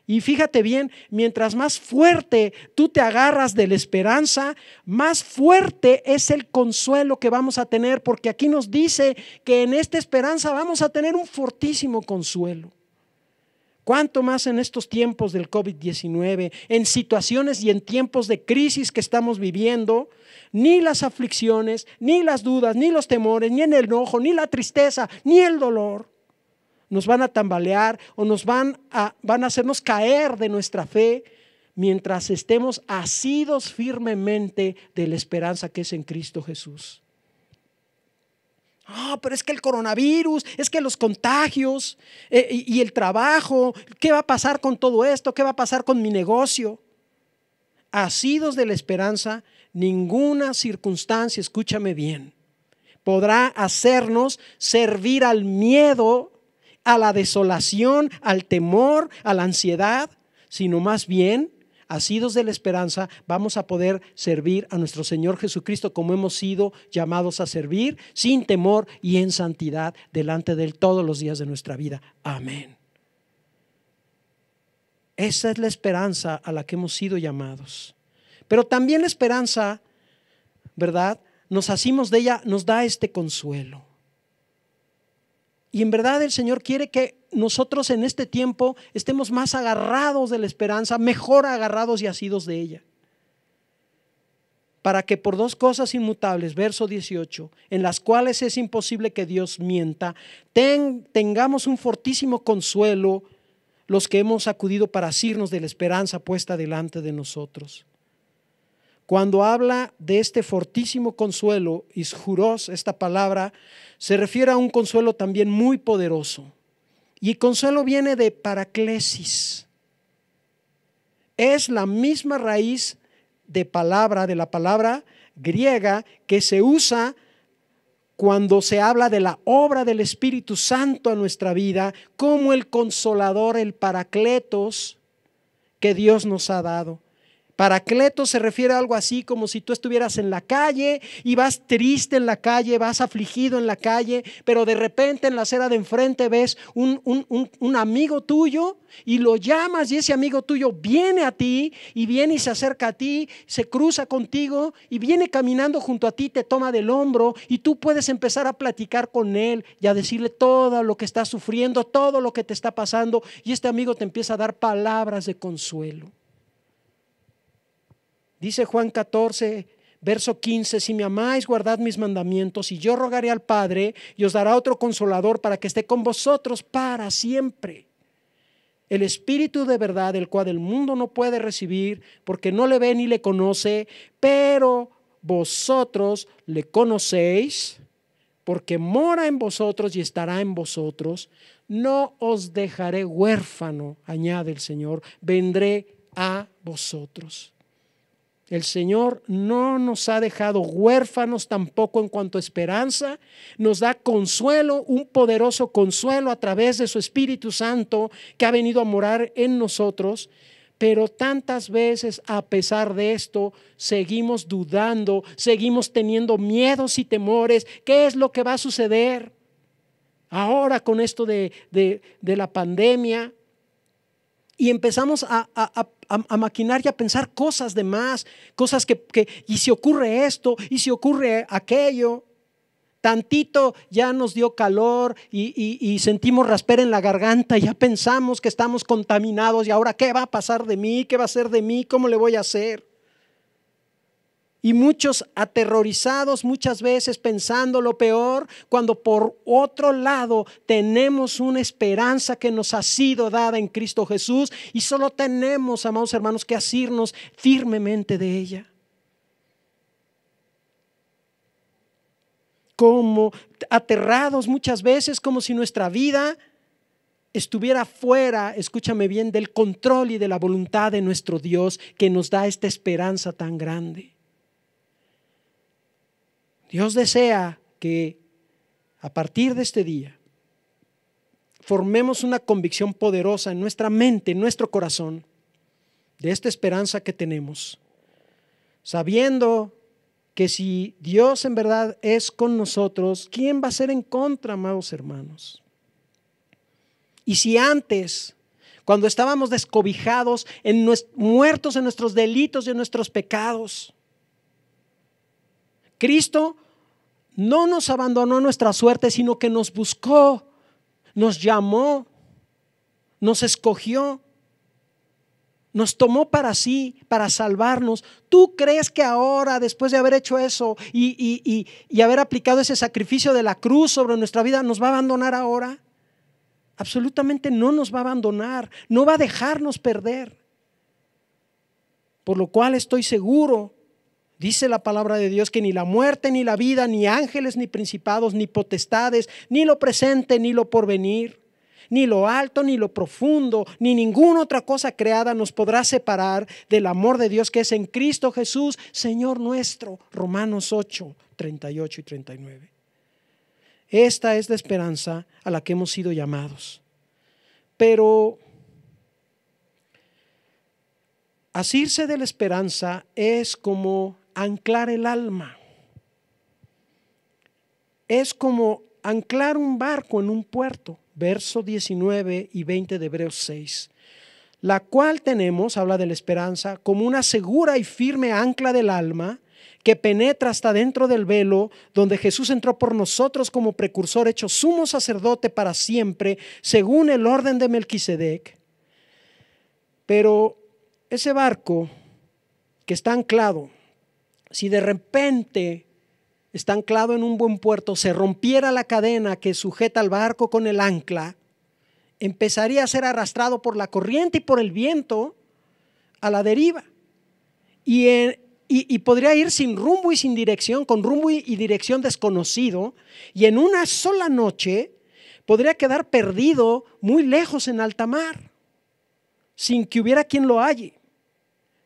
Y fíjate bien, mientras más fuerte tú te agarras de la esperanza, más fuerte es el consuelo que vamos a tener, porque aquí nos dice que en esta esperanza vamos a tener un fortísimo consuelo. ¿Cuánto más en estos tiempos del COVID-19, en situaciones y en tiempos de crisis que estamos viviendo? Ni las aflicciones, ni las dudas, ni los temores, ni el enojo, ni la tristeza, ni el dolor nos van a tambalear o nos van a, van a hacernos caer de nuestra fe mientras estemos asidos firmemente de la esperanza que es en Cristo Jesús. Ah, pero es que el coronavirus, es que los contagios eh, y, y el trabajo, ¿qué va a pasar con todo esto? ¿Qué va a pasar con mi negocio? Asidos de la esperanza, ninguna circunstancia, escúchame bien, podrá hacernos servir al miedo a la desolación, al temor, a la ansiedad, sino más bien, asidos de la esperanza, vamos a poder servir a nuestro Señor Jesucristo como hemos sido llamados a servir, sin temor y en santidad delante de Él todos los días de nuestra vida. Amén. Esa es la esperanza a la que hemos sido llamados. Pero también la esperanza, ¿verdad? Nos hacimos de ella, nos da este consuelo. Y en verdad el Señor quiere que nosotros en este tiempo estemos más agarrados de la esperanza, mejor agarrados y asidos de ella. Para que por dos cosas inmutables, verso 18, en las cuales es imposible que Dios mienta, tengamos un fortísimo consuelo los que hemos acudido para asirnos de la esperanza puesta delante de nosotros. Cuando habla de este fortísimo consuelo, isjuros, esta palabra se refiere a un consuelo también muy poderoso. Y consuelo viene de paraclesis. Es la misma raíz de palabra, de la palabra griega que se usa cuando se habla de la obra del Espíritu Santo a nuestra vida, como el consolador, el paracletos que Dios nos ha dado. Paracleto se refiere a algo así como si tú estuvieras en la calle y vas triste en la calle, vas afligido en la calle, pero de repente en la acera de enfrente ves un, un, amigo tuyo y lo llamas y ese amigo tuyo viene a ti y viene y se acerca a ti, se cruza contigo y viene caminando junto a ti, te toma del hombro y tú puedes empezar a platicar con él y a decirle todo lo que estás sufriendo, todo lo que te está pasando y este amigo te empieza a dar palabras de consuelo. Dice Juan 14, verso 15, si me amáis, guardad mis mandamientos, y yo rogaré al Padre, y os dará otro consolador para que esté con vosotros para siempre. El Espíritu de verdad, el cual el mundo no puede recibir, porque no le ve ni le conoce, pero vosotros le conocéis, porque mora en vosotros y estará en vosotros. No os dejaré huérfano, añade el Señor, vendré a vosotros. El Señor no nos ha dejado huérfanos tampoco en cuanto a esperanza. Nos da consuelo, un poderoso consuelo a través de su Espíritu Santo que ha venido a morar en nosotros. Pero tantas veces, a pesar de esto, seguimos dudando, seguimos teniendo miedos y temores. ¿Qué es lo que va a suceder ahora con esto de, la pandemia? Y empezamos a, a, a a, maquinar y a pensar cosas de más, cosas que, que, y si ocurre esto, y si ocurre aquello, tantito ya nos dio calor y, sentimos rasper en la garganta, ya pensamos que estamos contaminados y ahora qué va a pasar de mí, qué va a ser de mí, cómo le voy a hacer. Y muchos aterrorizados muchas veces pensando lo peor, cuando por otro lado tenemos una esperanza que nos ha sido dada en Cristo Jesús y solo tenemos, amados hermanos, que asirnos firmemente de ella. Como aterrados muchas veces, como si nuestra vida estuviera fuera, escúchame bien, del control y de la voluntad de nuestro Dios que nos da esta esperanza tan grande. Dios desea que a partir de este día formemos una convicción poderosa en nuestra mente, en nuestro corazón, de esta esperanza que tenemos, sabiendo que si Dios en verdad es con nosotros, ¿quién va a ser en contra, amados hermanos? Y si antes, cuando estábamos descobijados, en muertos en nuestros delitos y en nuestros pecados, Cristo no nos abandonó nuestra suerte, sino que nos buscó, nos llamó, nos escogió, nos tomó para sí, para salvarnos. ¿Tú crees que ahora, después de haber hecho eso y, y, y, y haber aplicado ese sacrificio de la cruz sobre nuestra vida, nos va a abandonar ahora? Absolutamente no nos va a abandonar, no va a dejarnos perder. Por lo cual estoy seguro Dice la palabra de Dios que ni la muerte, ni la vida, ni ángeles, ni principados, ni potestades, ni lo presente, ni lo porvenir, ni lo alto, ni lo profundo, ni ninguna otra cosa creada nos podrá separar del amor de Dios que es en Cristo Jesús, Señor nuestro. Romanos 8, 38 y 39. Esta es la esperanza a la que hemos sido llamados. Pero asirse de la esperanza es como anclar el alma. Es como anclar un barco en un puerto, verso 19 y 20 de Hebreos 6, la cual tenemos, habla de la esperanza, como una segura y firme ancla del alma que penetra hasta dentro del velo, donde Jesús entró por nosotros como precursor, hecho sumo sacerdote para siempre, según el orden de Melquisedec. Pero ese barco que está anclado, si de repente está anclado en un buen puerto, se rompiera la cadena que sujeta al barco con el ancla, empezaría a ser arrastrado por la corriente y por el viento a la deriva. Y, eh, podría ir sin rumbo y sin dirección, con rumbo y, y dirección desconocido, y en una sola noche podría quedar perdido muy lejos en alta mar, sin que hubiera quien lo halle.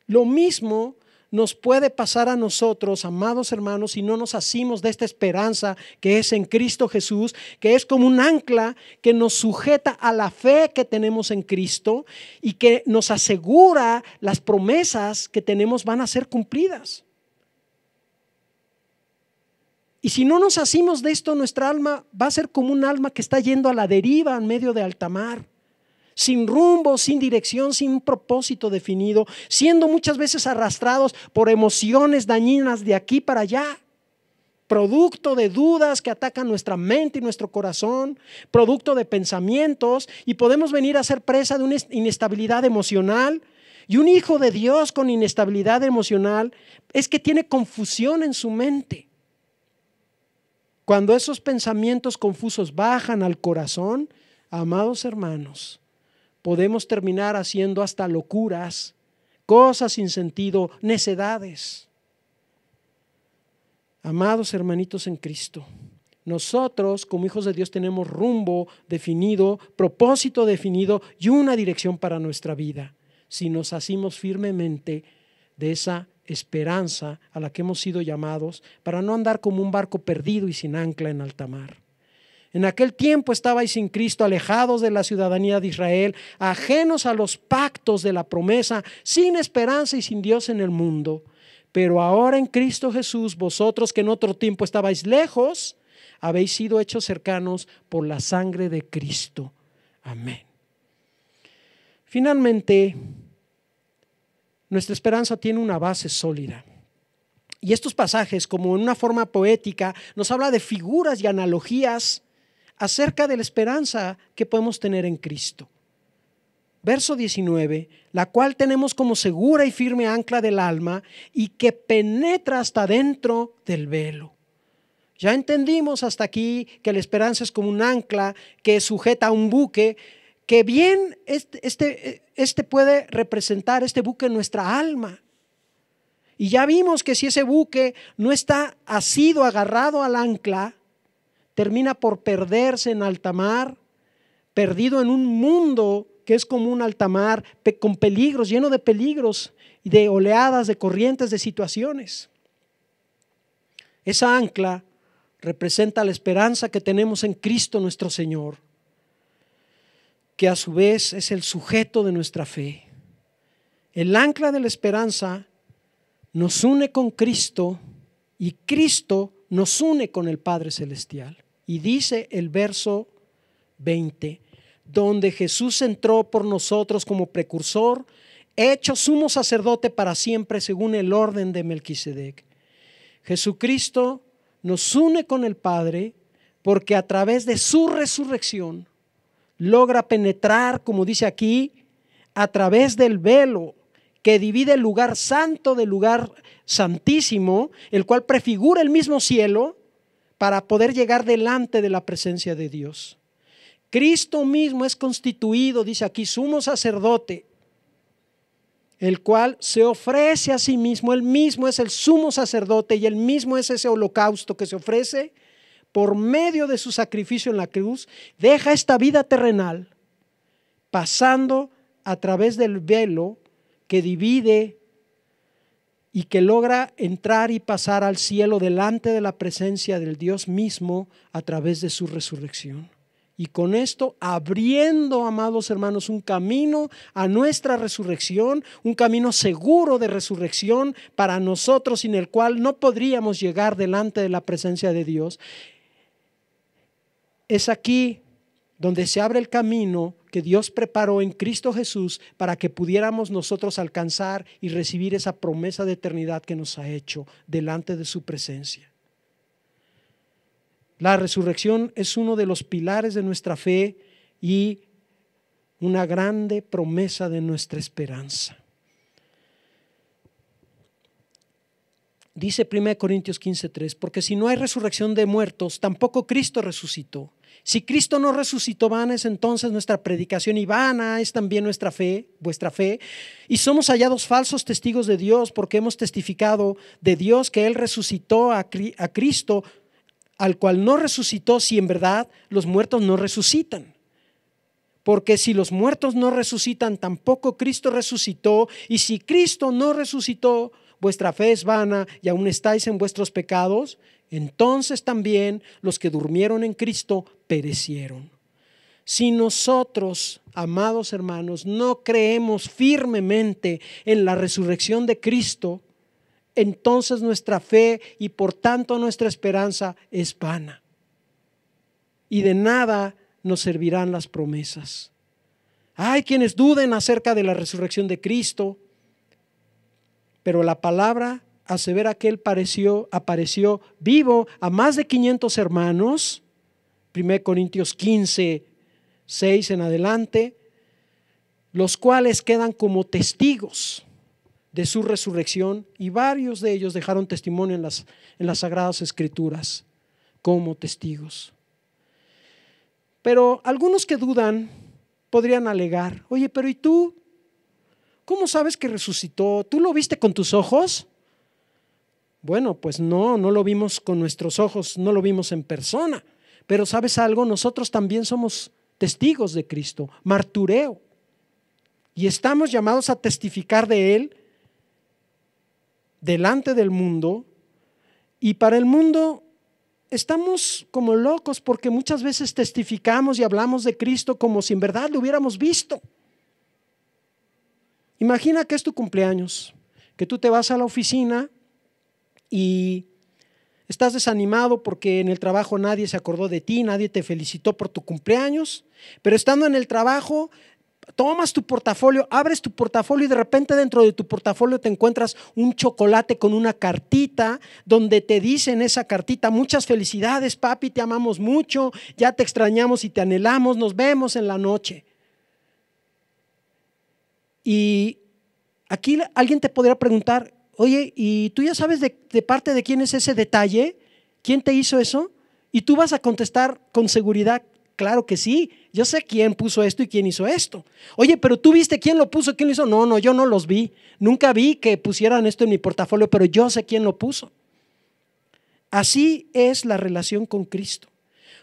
Lo mismo nos puede pasar a nosotros, amados hermanos, si no nos asimos de esta esperanza que es en Cristo Jesús, que es como un ancla que nos sujeta a la fe que tenemos en Cristo y que nos asegura las promesas que tenemos van a ser cumplidas. Y si no nos asimos de esto, nuestra alma va a ser como un alma que está yendo a la deriva en medio de alta mar sin rumbo, sin dirección, sin propósito definido, siendo muchas veces arrastrados por emociones dañinas de aquí para allá producto de dudas que atacan nuestra mente y nuestro corazón, producto de pensamientos, y podemos venir a ser presa de una inestabilidad emocional. Y un hijo de Dios con inestabilidad emocional es que tiene confusión en su mente. Cuando esos pensamientos confusos bajan al corazón, amados hermanos, podemos terminar haciendo hasta locuras, cosas sin sentido, necedades. Amados hermanitos en Cristo, nosotros como hijos de Dios tenemos rumbo definido, propósito definido y una dirección para nuestra vida, si nos hacemos firmemente de esa esperanza a la que hemos sido llamados, para no andar como un barco perdido y sin ancla en alta mar. En aquel tiempo estabais sin Cristo, alejados de la ciudadanía de Israel, ajenos a los pactos de la promesa, sin esperanza y sin Dios en el mundo. Pero ahora en Cristo Jesús, vosotros que en otro tiempo estabais lejos, habéis sido hechos cercanos por la sangre de Cristo. Amén. Finalmente, nuestra esperanza tiene una base sólida. Y estos pasajes, como en una forma poética, nos habla de figuras y analogías acerca de la esperanza que podemos tener en Cristo. Verso 19, la cual tenemos como segura y firme ancla del alma y que penetra hasta dentro del velo. Ya entendimos hasta aquí que la esperanza es como un ancla que sujeta a un buque, que bien este, este, este puede representar, este buque, en nuestra alma, y ya vimos que si ese buque no está asido, agarrado al ancla, termina por perderse en alta mar, perdido en un mundo que es como un altamar, con peligros, lleno de peligros, de oleadas, de corrientes, de situaciones. Esa ancla representa la esperanza que tenemos en Cristo nuestro Señor, que a su vez es el sujeto de nuestra fe. El ancla de la esperanza nos une con Cristo y Cristo nos une con el Padre Celestial. Y dice el verso 20, donde Jesús entró por nosotros como precursor, hecho sumo sacerdote para siempre según el orden de Melquisedec. Jesucristo nos une con el Padre porque a través de su resurrección logra penetrar, como dice aquí, a través del velo que divide el lugar santo del lugar santísimo, el cual prefigura el mismo cielo, para poder llegar delante de la presencia de Dios. Cristo mismo es constituido, dice aquí, sumo sacerdote, el cual se ofrece a sí mismo, el mismo es el sumo sacerdote y el mismo es ese holocausto que se ofrece por medio de su sacrificio en la cruz, deja esta vida terrenal pasando a través del velo que divide y que logra entrar y pasar al cielo delante de la presencia del Dios mismo a través de su resurrección. Y con esto abriendo, amados hermanos, un camino a nuestra resurrección, un camino seguro de resurrección para nosotros sin el cual no podríamos llegar delante de la presencia de Dios. Es aquí donde se abre el camino que Dios preparó en Cristo Jesús para que pudiéramos nosotros alcanzar y recibir esa promesa de eternidad que nos ha hecho delante de su presencia. La resurrección es uno de los pilares de nuestra fe y una grande promesa de nuestra esperanza. Dice 1 Corintios 15:3, porque si no hay resurrección de muertos, tampoco Cristo resucitó. Si Cristo no resucitó, vana es entonces nuestra predicación y vana es también nuestra fe, vuestra fe. Y somos hallados falsos testigos de Dios porque hemos testificado de Dios que Él resucitó a, a Cristo, al cual no resucitó si en verdad los muertos no resucitan. Porque si los muertos no resucitan, tampoco Cristo resucitó. Y si Cristo no resucitó, vuestra fe es vana y aún estáis en vuestros pecados entonces también los que durmieron en Cristo perecieron. Si nosotros, amados hermanos, no creemos firmemente en la resurrección de Cristo, entonces nuestra fe y por tanto nuestra esperanza es vana. Y de nada nos servirán las promesas. Hay quienes duden acerca de la resurrección de Cristo, pero la palabra asevera que él pareció, apareció vivo a más de 500 hermanos, 1 Corintios 15, 6 en adelante, los cuales quedan como testigos de su resurrección y varios de ellos dejaron testimonio en las, en las sagradas escrituras como testigos. Pero algunos que dudan podrían alegar, oye, pero ¿y tú? ¿Cómo sabes que resucitó? ¿Tú lo viste con tus ojos? Bueno, pues no, no lo vimos con nuestros ojos, no lo vimos en persona. Pero sabes algo, nosotros también somos testigos de Cristo, martureo. Y estamos llamados a testificar de Él delante del mundo. Y para el mundo estamos como locos porque muchas veces testificamos y hablamos de Cristo como si en verdad lo hubiéramos visto. Imagina que es tu cumpleaños, que tú te vas a la oficina y estás desanimado porque en el trabajo nadie se acordó de ti, nadie te felicitó por tu cumpleaños, pero estando en el trabajo tomas tu portafolio, abres tu portafolio y de repente dentro de tu portafolio te encuentras un chocolate con una cartita donde te dicen esa cartita, muchas felicidades papi, te amamos mucho, ya te extrañamos y te anhelamos, nos vemos en la noche. Y aquí alguien te podría preguntar, Oye, ¿y tú ya sabes de, parte de quién es ese detalle? ¿Quién te hizo eso? Y tú vas a contestar con seguridad, claro que sí, yo sé quién puso esto y quién hizo esto. Oye, pero tú viste quién lo puso, quién lo hizo. No, no, yo no los vi. Nunca vi que pusieran esto en mi portafolio, pero yo sé quién lo puso. Así es la relación con Cristo.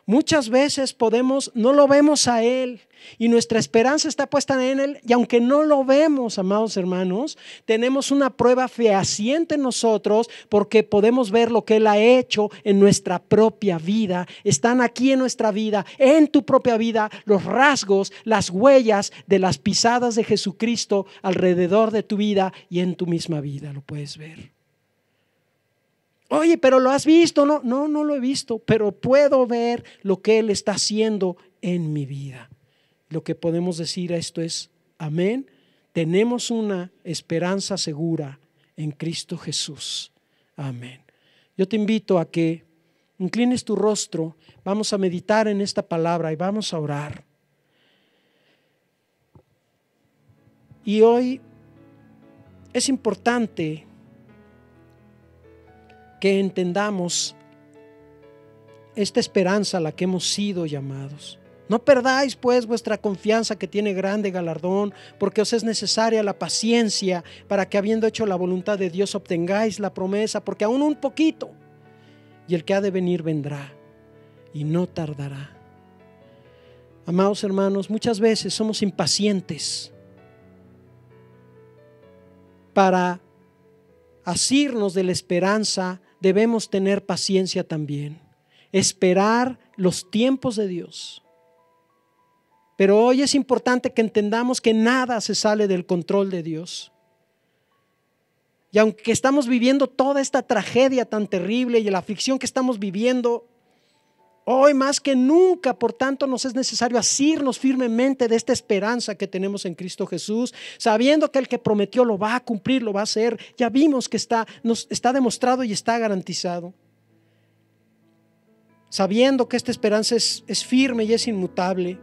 Muchas veces podemos, no lo vemos a Él y nuestra esperanza está puesta en Él y aunque no lo vemos, amados hermanos, tenemos una prueba fehaciente en nosotros porque podemos ver lo que Él ha hecho en nuestra propia vida. Están aquí en nuestra vida, en tu propia vida, los rasgos, las huellas de las pisadas de Jesucristo alrededor de tu vida y en tu misma vida, lo puedes ver. Oye, pero lo has visto, no, no, no lo he visto, pero puedo ver lo que Él está haciendo en mi vida. Lo que podemos decir a esto es, amén, tenemos una esperanza segura en Cristo Jesús. Amén. Yo te invito a que inclines tu rostro, vamos a meditar en esta palabra y vamos a orar. Y hoy es importante que entendamos esta esperanza a la que hemos sido llamados. No perdáis pues vuestra confianza que tiene grande galardón, porque os es necesaria la paciencia para que habiendo hecho la voluntad de Dios obtengáis la promesa, porque aún un poquito, y el que ha de venir vendrá, y no tardará. Amados hermanos, muchas veces somos impacientes para asirnos de la esperanza debemos tener paciencia también, esperar los tiempos de Dios. Pero hoy es importante que entendamos que nada se sale del control de Dios. Y aunque estamos viviendo toda esta tragedia tan terrible y la aflicción que estamos viviendo, Hoy más que nunca, por tanto, nos es necesario asirnos firmemente de esta esperanza que tenemos en Cristo Jesús, sabiendo que el que prometió lo va a cumplir, lo va a hacer. Ya vimos que está, nos, está demostrado y está garantizado. Sabiendo que esta esperanza es, es firme y es inmutable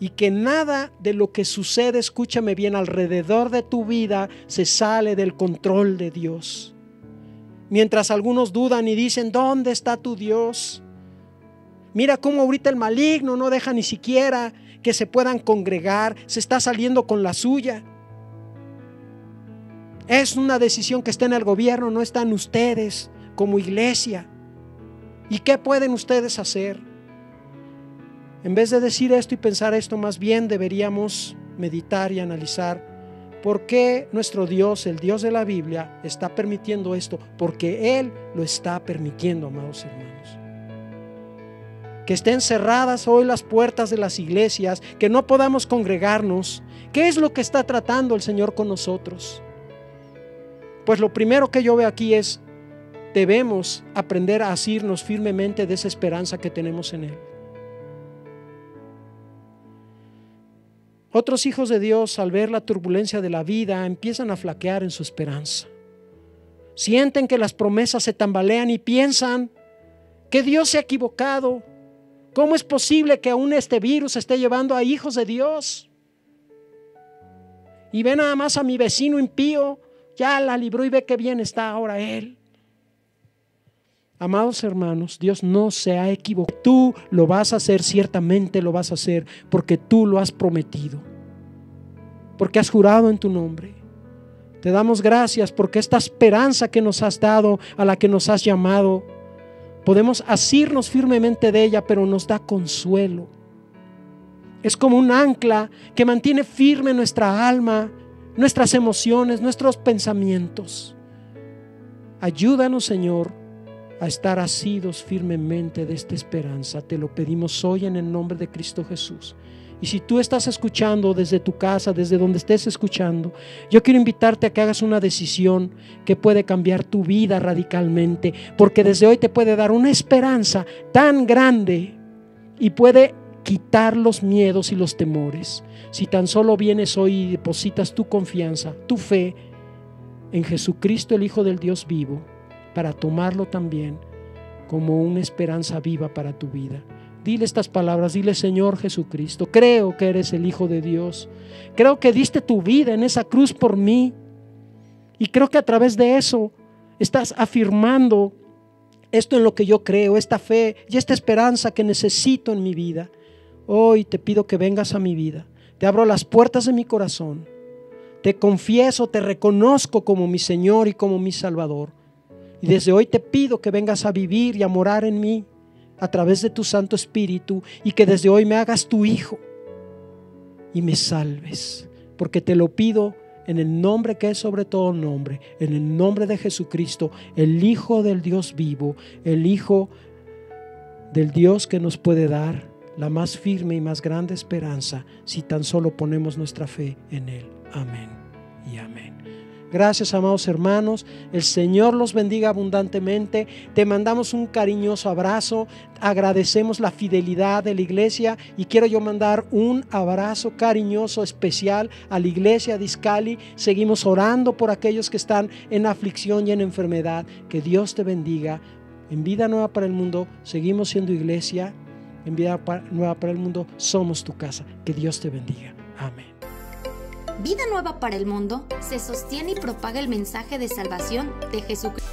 y que nada de lo que sucede, escúchame bien, alrededor de tu vida se sale del control de Dios. Mientras algunos dudan y dicen, ¿dónde está tu Dios? Mira cómo ahorita el maligno no deja ni siquiera que se puedan congregar, se está saliendo con la suya. Es una decisión que está en el gobierno, no están ustedes como iglesia. ¿Y qué pueden ustedes hacer? En vez de decir esto y pensar esto, más bien deberíamos meditar y analizar por qué nuestro Dios, el Dios de la Biblia, está permitiendo esto, porque Él lo está permitiendo, amados hermanos que estén cerradas hoy las puertas de las iglesias, que no podamos congregarnos. ¿Qué es lo que está tratando el Señor con nosotros? Pues lo primero que yo veo aquí es, debemos aprender a asirnos firmemente de esa esperanza que tenemos en Él. Otros hijos de Dios, al ver la turbulencia de la vida, empiezan a flaquear en su esperanza. Sienten que las promesas se tambalean y piensan que Dios se ha equivocado, ¿Cómo es posible que aún este virus esté llevando a hijos de Dios? Y ve nada más a mi vecino impío, ya la libró y ve qué bien está ahora él. Amados hermanos, Dios no se ha equivocado. Tú lo vas a hacer, ciertamente lo vas a hacer, porque tú lo has prometido, porque has jurado en tu nombre. Te damos gracias porque esta esperanza que nos has dado, a la que nos has llamado, Podemos asirnos firmemente de ella, pero nos da consuelo. Es como un ancla que mantiene firme nuestra alma, nuestras emociones, nuestros pensamientos. Ayúdanos, Señor, a estar asidos firmemente de esta esperanza. Te lo pedimos hoy en el nombre de Cristo Jesús. Y si tú estás escuchando desde tu casa, desde donde estés escuchando, yo quiero invitarte a que hagas una decisión que puede cambiar tu vida radicalmente, porque desde hoy te puede dar una esperanza tan grande y puede quitar los miedos y los temores. Si tan solo vienes hoy y depositas tu confianza, tu fe en Jesucristo el Hijo del Dios vivo, para tomarlo también como una esperanza viva para tu vida dile estas palabras, dile Señor Jesucristo, creo que eres el Hijo de Dios, creo que diste tu vida en esa cruz por mí y creo que a través de eso estás afirmando esto en lo que yo creo, esta fe y esta esperanza que necesito en mi vida. Hoy te pido que vengas a mi vida, te abro las puertas de mi corazón, te confieso, te reconozco como mi Señor y como mi Salvador. Y desde hoy te pido que vengas a vivir y a morar en mí a través de tu Santo Espíritu y que desde hoy me hagas tu Hijo y me salves, porque te lo pido en el nombre que es sobre todo nombre, en el nombre de Jesucristo, el Hijo del Dios vivo, el Hijo del Dios que nos puede dar la más firme y más grande esperanza si tan solo ponemos nuestra fe en Él. Amén y amén. Gracias, amados hermanos. El Señor los bendiga abundantemente. Te mandamos un cariñoso abrazo. Agradecemos la fidelidad de la iglesia y quiero yo mandar un abrazo cariñoso especial a la iglesia de Iscali. Seguimos orando por aquellos que están en aflicción y en enfermedad. Que Dios te bendiga. En vida nueva para el mundo, seguimos siendo iglesia. En vida nueva para el mundo, somos tu casa. Que Dios te bendiga. Amén. Vida Nueva para el Mundo se sostiene y propaga el mensaje de salvación de Jesucristo.